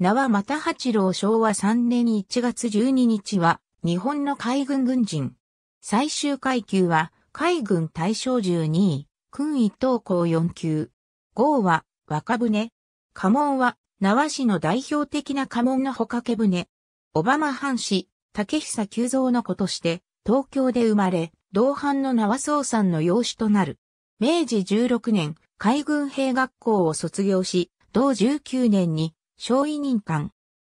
縄又八郎昭和3年1月12日は、日本の海軍軍人。最終階級は、海軍大将12位、軍一等校4級。号は、若船。家紋は、縄市の代表的な家紋のほかけ船。小浜藩士、竹久久蔵の子として、東京で生まれ、同藩の縄総さんの養子となる。明治16年、海軍兵学校を卒業し、同19年に小委任官。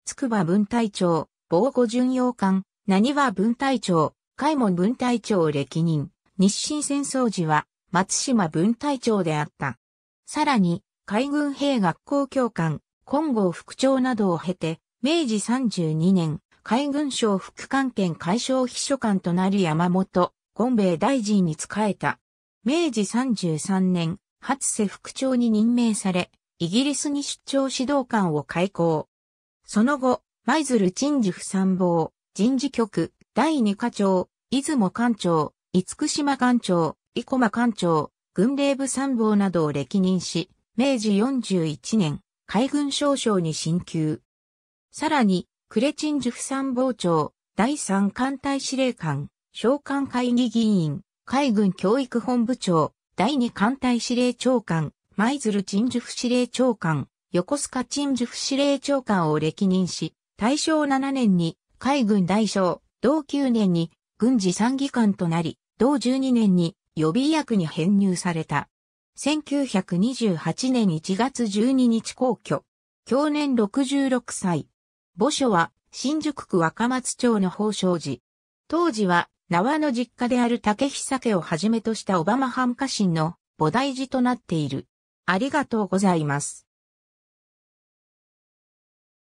筑波分隊長、防護巡洋艦、何は分隊長、海門分隊長歴任。日清戦争時は、松島分隊長であった。さらに、海軍兵学校教官、金剛副長などを経て、明治32年、海軍省副官兼海省秘書官となる山本、権米大臣に仕えた。明治33年、初瀬副長に任命され、イギリスに出張指導官を開校。その後、舞鶴陳治府参謀、人事局、第二課長、出雲官庁、厳島官庁、生駒官庁、軍令部参謀などを歴任し、明治41年、海軍少将に進級。さらに、呉陳治府参謀長、第三艦隊司令官、召喚会議議員、海軍教育本部長、第二艦隊司令長官、舞鶴鎮守府司令長官、横須賀鎮守府司令長官を歴任し、大正7年に海軍大将、同9年に軍事参議官となり、同12年に予備役に編入された。1928年1月12日公挙。去年66歳。墓所は新宿区若松町の宝生寺。当時は縄の実家である竹久家をはじめとした小浜藩家臣の菩提寺となっている。ありがとうございます。